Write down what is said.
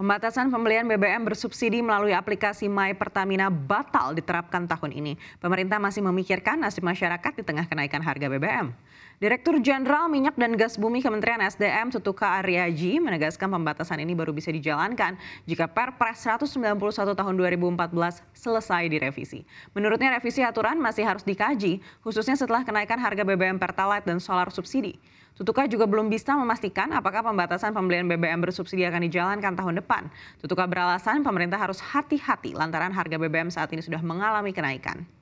Pembatasan pembelian BBM bersubsidi melalui aplikasi My Pertamina batal diterapkan tahun ini. Pemerintah masih memikirkan nasib masyarakat di tengah kenaikan harga BBM. Direktur Jenderal Minyak dan Gas Bumi Kementerian SDM Tutuka Aryaji menegaskan pembatasan ini baru bisa dijalankan jika Perpres 191 tahun 2014 selesai direvisi. Menurutnya revisi aturan masih harus dikaji, khususnya setelah kenaikan harga BBM Pertalite dan solar subsidi. Tutuka juga belum bisa memastikan apakah pembatasan pembelian BBM bersubsidi akan dijalankan tahun depan depan. Tutuka beralasan pemerintah harus hati-hati lantaran harga BBM saat ini sudah mengalami kenaikan.